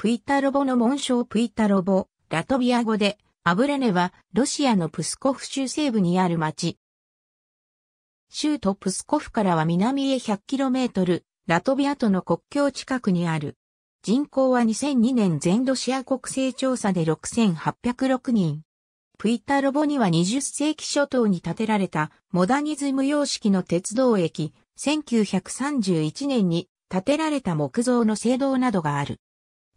プイタロボの紋章プイタロボ、ラトビア語で、アブレネはロシアのプスコフ州西部にある町。州都プスコフからは南へ 100km、ラトビアとの国境近くにある。人口は2002年全ロシア国勢調査で6806人。プイタロボには20世紀初頭に建てられたモダニズム様式の鉄道駅、1931年に建てられた木造の聖堂などがある。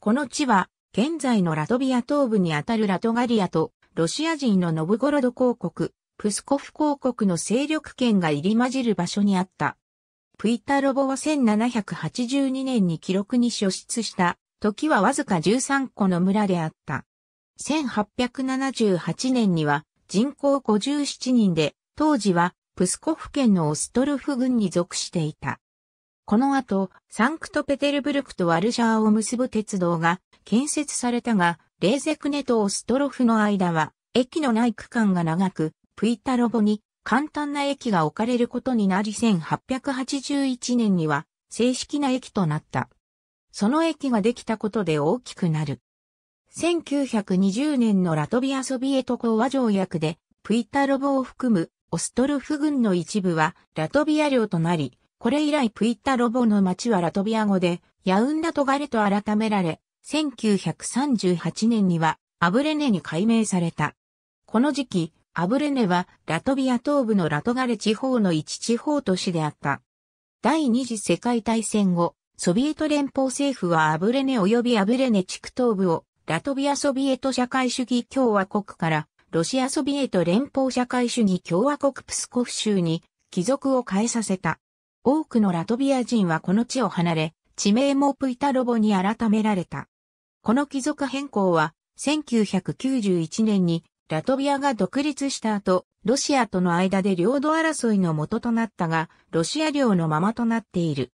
この地は、現在のラトビア東部にあたるラトガリアと、ロシア人のノブゴロド公国、プスコフ公国の勢力圏が入り混じる場所にあった。プイタロボは1782年に記録に所出した、時はわずか13個の村であった。1878年には人口57人で、当時はプスコフ県のオストルフ郡に属していた。この後、サンクトペテルブルクとワルシャーを結ぶ鉄道が建設されたが、レーゼクネとオストロフの間は、駅のない区間が長く、プイタロボに簡単な駅が置かれることになり1881年には正式な駅となった。その駅ができたことで大きくなる。1920年のラトビアソビエト講和条約で、プイタロボを含むオストロフ軍の一部はラトビア領となり、これ以来プイッタロボの街はラトビア語で、ヤウンダトガレと改められ、1938年にはアブレネに改名された。この時期、アブレネはラトビア東部のラトガレ地方の一地方都市であった。第二次世界大戦後、ソビエト連邦政府はアブレネ及びアブレネ地区東部をラトビアソビエト社会主義共和国からロシアソビエト連邦社会主義共和国プスコフ州に帰属を変えさせた。多くのラトビア人はこの地を離れ、地名もプイタロボに改められた。この貴族変更は、1991年にラトビアが独立した後、ロシアとの間で領土争いの元となったが、ロシア領のままとなっている。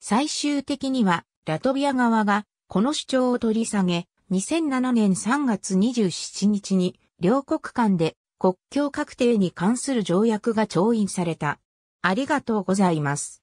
最終的には、ラトビア側が、この主張を取り下げ、2007年3月27日に、両国間で国境確定に関する条約が調印された。ありがとうございます。